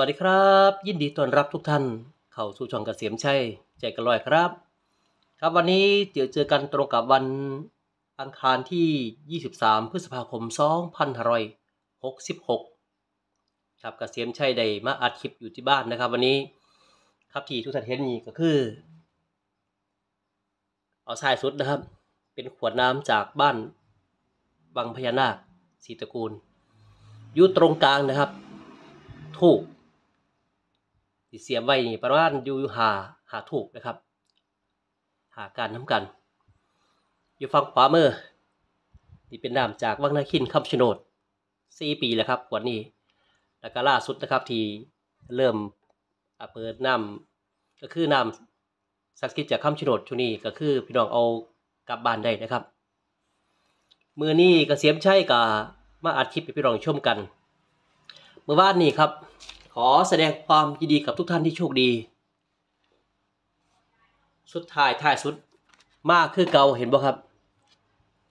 วัสดีครับยินดีต้อนรับทุกท่าน เข้าสู่ช่องเกษมชัยใจกัะลอยครับ ครับวันนี้เจอเจอกันตรงกับวันอังคารที่ 23 พฤษภาคม 2566ครับเกษมชัยได้มาอัดคลิปอยู่ที่บ้านนะครับ วันนี้ครับที่ทุกท่านเห็นนี่ก็คือ เอาทรายสุดนะครับ เป็นขวดน้ำจากบ้านบางพญานาคสีตระกูล อยู่ตรงกลางนะครับ ถูกสี่เสียมไว้นี่ประมาณอยู่หาหาถูกนะครับ หาการทำกัน อยู่ฝั่งขวามือนี่เป็นน้ำจาก วังนาคินคำชโนดสี่ปีแล้วครับกวานี้ แล้วก็ล่าสุดนะครับ ที่ เริ่มเปิดน้ำ ก็คือน้ำสักกิจจากคำชโนดชุนี้ก็คือพี่น้องเอากลับบ้านได้นะครับมือนี้กเกษียมใช่กับมาอัดคลิปให้พี่น้องชมกัน เมื่อวานนี้ครับขอแสดงความยินดีกับทุกท่านที่โชคดี สุดท้ายท้ายสุดมากคือเก่าเห็นบ่ครับ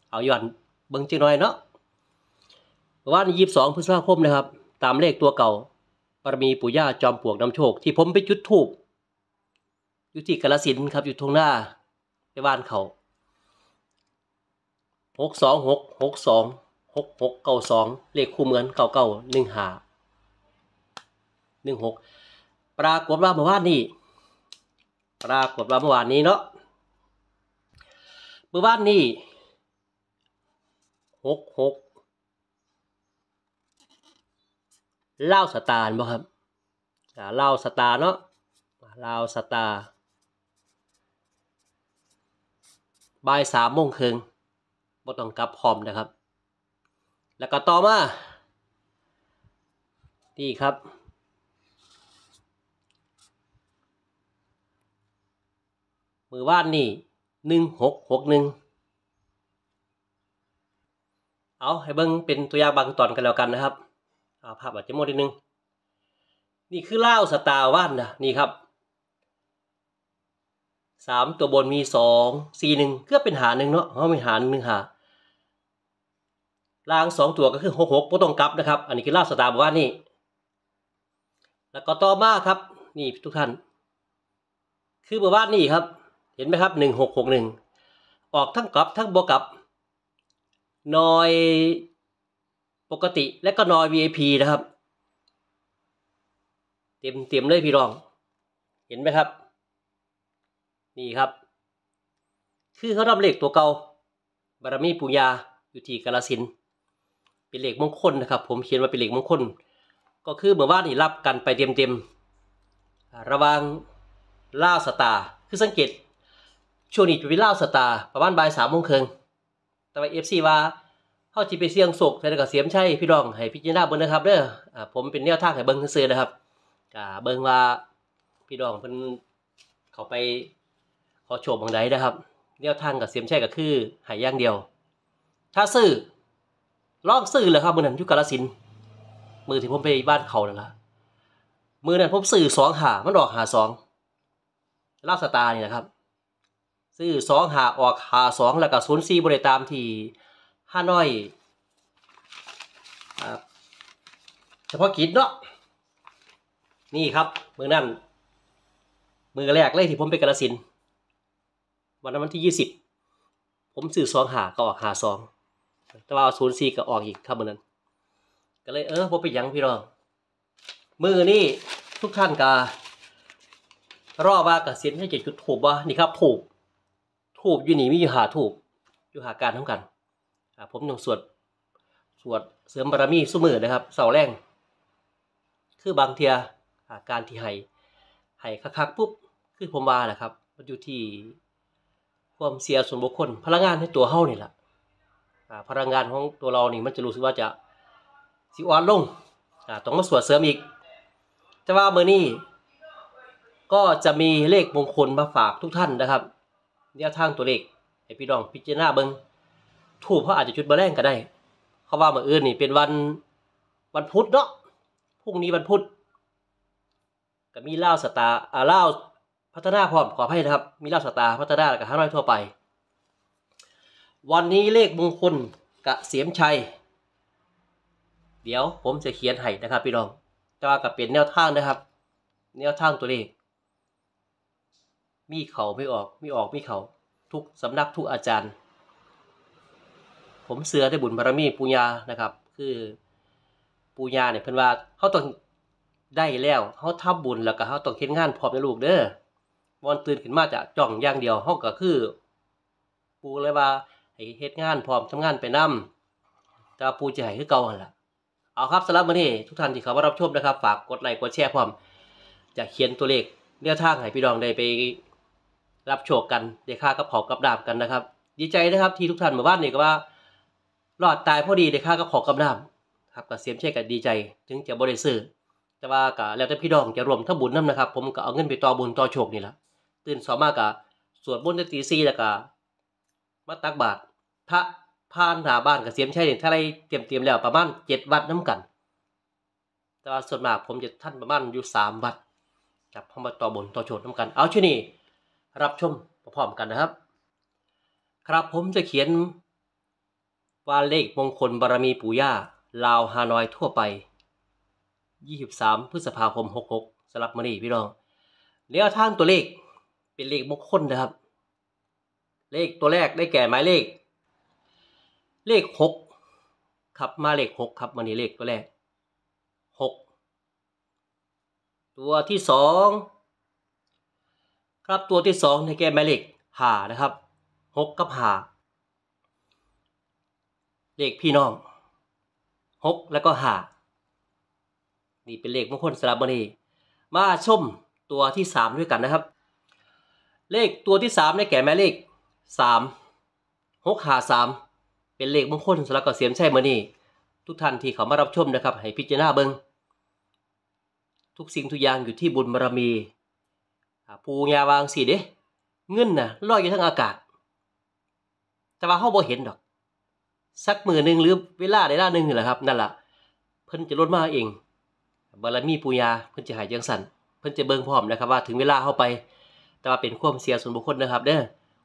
เอาหย่อนเบิ้งจิีน้อยเนาะวันยี่สิบสองพฤษภาคมนะครับ ตามเลขตัวเก่า ปรมีปู่ย่าจอมปลวกนำโชค ที่ผมไปจุดทูบอยู่ที่กาลสินครับ อยู่ทงหน้าไปบ้านเขาหกสองหกหกสองหกหกเก้าสองเลขคู่เหมือนเก้าเก้าหนึ่งหาหนึ่งหกปรากฏว่าเมื่อวานนี้ ปรากฏว่าเมื่อวานนี้เนาะเมื่อวานนี้หกหกเล่าสตาร์บ่ครับ เล่าสตาร์เนาะเล่าสตาร์บ่ายสามโมงครึ่งบ่ต้องกลับพร้อมนะครับ แล้วก็ต่อมานี่ครับมือว่านนี่หนึ่งหกหกหนึ่งเอาให้เบิ้งเป็นตัวอย่างบางตอนกันแล้วกันนะครับเอาภาพอาจจะโมดีนึงนี่คือเล่าสตาร์ว่านนะนี่ครับสามตัวบนมีสองสี่หนึ่งก็เป็นหาหนึ่งเนาะเขาะมีหาหนึ่งหาล่างสองตัวก็คือหกหกก็ตรองกลับนะครับ อันนี้คือล่าสตาร์ว่านี่แล้วก็ต่อมาครับ นี่ทุกท่านคือบอกว่านี่ครับเห็นไหมครับหนึ่งหกหกหนึ่งออกทั้งกลับทั้งบวกกับ นอย ปกติและก็นอย VIP นะครับ เต็มเต็มเลยพี่รอง เห็นไหมครับ นี่ครับ คือเขาทำเลขตัวเกาบารมีปุญญาอยู่ที่กาลสิน เป็นเลขมงคลนะครับ ผมเขียนว่าเป็นเลขมงคล ก็คือเมื่นวานนี่รับกันไปเต็มเต็มระวังล่าสตาคือสังเกตช่วงนี้ไปวิลล่าสตาร์ประมาณบ่ายสามโมงครึ่งแต่ว่าเอฟซีว่าเข้าจีไปเสี่ยงสุกแต่กับเสียมใช่พี่รองให้พี่เจน่าเบิ้งนะครับเด้อผมเป็นแนวทางให้เบิ้งซื้อนะครับก็เบิ้งว่า พี่รองเป็นเขาไปขอโชบบางใดนะครับแนวทางกับเสียมใช่ก็คือหายย่างเดียว ถ้าซื้อลองซื้อเลยครับมือนั้นยุคกาลสิน มือที่ผมไปบ้านเขานี่นละมือนั้นผมซื้อสองหามันดอกหาสองลาสตาร์นี่นะครับซื้อสองหาออกหาสองแล้วก็ศูนย์สี่บริตามที่ห้าน้อย เฉพาะกิจเนาะนี่ครับ มือนั่นมือแรกเลยที่ผมไปกระสินวันนั้นวันที่ยี่สิบผมซื้อสองหาก็ออกหาสองแต่ว่าศูนย์สี่ก็ออกอีกครับมือนั้นก็เลยเออผมไปยังพี่รองมือนี่ทุกท่านก็รอบว่ากระสินให้เจ็ดจุดถูกว่นี่ครับถูกทูบอยู่นี่มีอยู่หาทูบอยู่หาการทั้งกันผมยังสวดสวดเสริมบารมีสมือนะครับ เสาแรง คือบางเทียาการที่ให้ให้คักๆปุ๊บคือผมว่าและครับมันอยู่ที่ความเสียส่วนบุคคลพลังงานในตัวเฮานี่แหละพลังงานของตัวเรานี่มันจะรู้สึกว่าจะสิอ่อนลงต้องมาสวดเสริมอีกแต่ว่าเมื่อนี้ ก็จะมีเลขมงคลมาฝากทุกท่านนะครับแนวทางตัวเลขให้พี่น้องพิจารณาเบิงถูกเพราะอาจจะชุดบะแรงก็ได้เขาว่ามาอื่นนี่เป็นวันวันพุธเนาะพรุ่งนี้วันพุธ ก็มีเล่าสตาร์อ่าเล่าพัฒนาพร้อมขอให้นะครับ มีเล่าสตาร์พัฒนาแล้วก็ห้าร้อยทั่วไป วันนี้เลขมงคลกะเสียมชัยเดี๋ยวผมจะเขียนให้นะครับพี่น้องแต่ว่าก็เป็นแนวทางนะครับ แนวทางตัวเลขมีเขาไม่ออกมีออกมีเขา ทุก สำนักทุกอาจารย์ ผมเสือ ได้บุญบารมีปุญญานะครับ คือปุญญาเนี่ยเพิ่นว่าเขาต้องได้แล้วเขาทับบุญแล้วก็เขาต้องเฮ็ดงานพร้อมในลูกเด้อวันตื่นขึ้นมาจะจ้องอย่างเดียวเขาก็คือ ปูเลยว่าให้เฮ็ดงานพร้อมทำงานไปนำมจะปูจะให้เก่าหันละเอาครับสำหรับมันนี้ ทุกท่านที่เข้ามารับชมนะครับ ฝากกดไลค์กดแชร์พร้อมอยาเขียนตัวเลขเนื้อทางให้พี่ดองได้ไปรับโชคกันเดวค้ากับเผากับดาบกันนะครับ ดีใจนะครับที่ทุกท่านมาบ้านนี่ก็ว่ารอดตายพอดีเดวค้ากับเผากับดาบครับกับเสียมเช่กับดีใจ ถึงจะบริสุทธิ์แต่ว่าก็แล้วแต่พี่ดองจะรวมถ้าบุญน้ำนะครับผมก็เอาเงินไปต่อบุญต่อโชคนี่แหละตื่นสอมากับสวดมนต์ตีซีแล้วก็มาตักบาตรพระพานหาบ้านกับเสียมเช่เนี่ยถ้าไรเตรียมเตรียมแล้วประมาณเจ็ดวัดน้ำกัน แต่ว่าส่วนมากผมจะท่านประมาณอยู่สามวัดจับพอ้มาต่อบุญต่อโชดน้ำกันเอาชื่อนี้รับชม พร้อมกันนะครับ ครับผมจะเขียน ว่าเลขมงคลบารรมีปู่ย่าลาวฮานอยทั่วไป 23 พฤษภาคม66สำหรับมนี่พี่รอง้นวทางตัวเลขเป็นเลขมงคลนะครับ เลขตัวแรกได้แก่หมายเลข เลข6ครับมาเลข 6 ครับมนี่เลขตัวแรก 6 ตัวที่ 2ครับตัวที่2ในเกมแมลิกหานะครับหกกับหาเลขพี่น้องหกแล้วก็หานี่เป็นเลขมงคลสระบุรีมาชมตัวที่สามด้วยกันนะครับ เลขตัวที่สามในแก่แม่เลขสามหกหาสามเป็นเลขมงคลสระกเสียมใช่มือนี่ทุกท่านที่เขามารับชมนะครับ ให้พิจารณาเบิงทุกสิ่งทุกอย่างอยู่ที่บุญบารมีปูยาวางสิเด้เงินน่ะลอยอยู่ทั้งอากาศ แต่ว่าเขาบอเห็นดอกสักมือหนึ่งหรือเวลาใดล่าหนึ่งนี่แหละครับ นั่นแหละเพิ่นจะลดมาเองบารมีปูยาเพิ่นจะหายยังสันเพิ่นจะเบิ่งพร้อมนะครับว่าถึงเวลาเข้าไป แต่ว่าเป็นความเสียส่วนบุคคลนะครับ เด้อ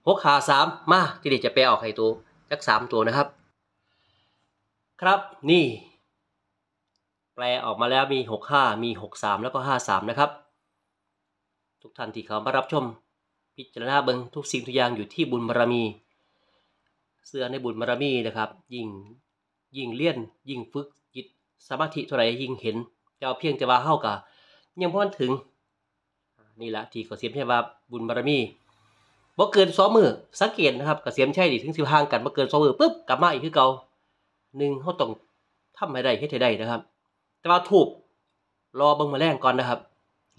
หกขาสามมาที่เด็กจะไปออกไข่ตัวจักสามตัวนะครับ ครับนี่ แปลออกมาแล้วมีหกห้ามีหกสามแล้วก็ห้าสามนะครับทุกท่านที่เขามารับชมพิจารณาเบิงทุกสิ่งทุกอย่างอยู่ที่บุญบารมี เสื้อในบุญบารมีนะครับ ยิ่งยิ่งเลี่ยน ยิ่งฝึกจิตสมาธิเท่าไรยิ่งเห็นเจ้าเพียงจะว่าเข้ากับยังพ้นถึงนี่แหละที่เกษียมใช่ว่าบุญบารมีบ่เกินสองมือสังเกตนะครับเกษียมใช่ดิถึงสิบห้างกันบ่เกินสองมือปุ๊บกลับมาอีกคือเก่าหนึ่งเขาต้องทำให้ได้เฮ็ดให้ได้นะครับ แต่ว่าถูกรอเบิงมาแรงก่อนนะครับ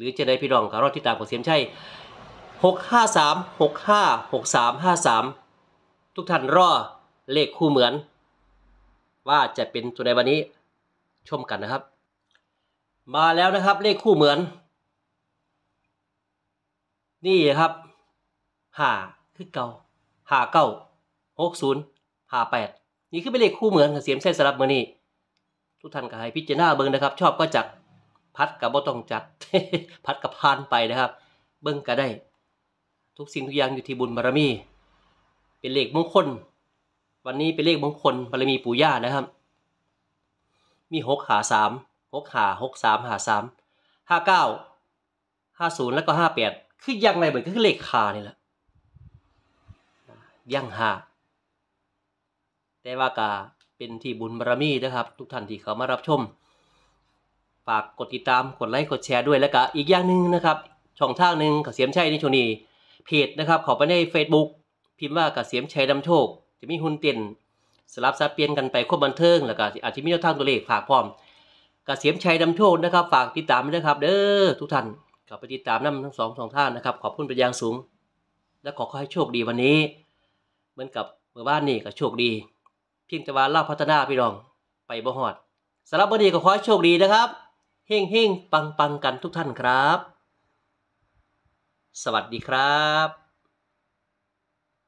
รือจะได้พี่นองกับรอดที่ตามของเสียมชัย653 65 63 53ทุกท่านรอเลขคู่เหมือน ว่าจะเป็นตัวใดวันนี้ชมกันนะครับ มาแล้วนะครับเลขคู่เหมือน นี่ครับหาคือเก่าหาเก้าหกศูนย์หาแปดนี่คือเป็นเลขคู่เหมือนเสียมเส้นสลับมือนี่ทุกท่านก็ให้พิจารณาเบิ้งนะครับ ชอบก็จัดพัดกับบ่ต้องจัดพัดกับพานไปนะครับ เบิ้งก็ได้ ทุกสิ่งทุกอย่างอยู่ที่บุญบารมี เป็นเลขมงคล วันนี้เป็นเลขมงคลบารมีปู่ย่านะครับ มีหกหาสามหกหาหกสามหาสามห้าเก้าห้าศูนย์แล้วก็ห้าแปดคือยังไงเหมือนก็คือเลขคานี่แหละยังหาแต่ว่ากาเป็นที่บุญบารมีนะครับ ทุกท่านที่เขามารับชมากกดติดตามกดไลค์กดแชร์ด้วยแล้วก็อีกอย่างหนึ่งนะครับ ช่องทางหนึ่งกับเสียมชัยในช่วงนี้เพจนะครับขอไปใน Facebook พิมพ์ว่ากับเสียมชัยนำโชคจะมีหุ้นเต้นสลับซับเปลี่ยนกันไปควบบันเทิงแล้วก็อาจจะมีแนวทางตัวเลขฝากพร้อมกับเสียมชัยนำโชคนะครับ ฝากติดตามด้วยครับ เด้อทุกท่านกับไปติดตามน้ำทั้งสองสองท่านนะครับ ขอบคุณเป็นอย่างสูง และขอให้โชคดีวันนี้ เหมือนกับเมื่อบ้านนี่ก็โชคดี เพียงแต่ว่าเล่าพัฒนาพี่รองไปบ่หอดสำหรับวันนี้ก็ขอให้โชคดีนะครับเฮ่งเฮ่งปังปังกันทุกท่านครับ สวัสดีครับ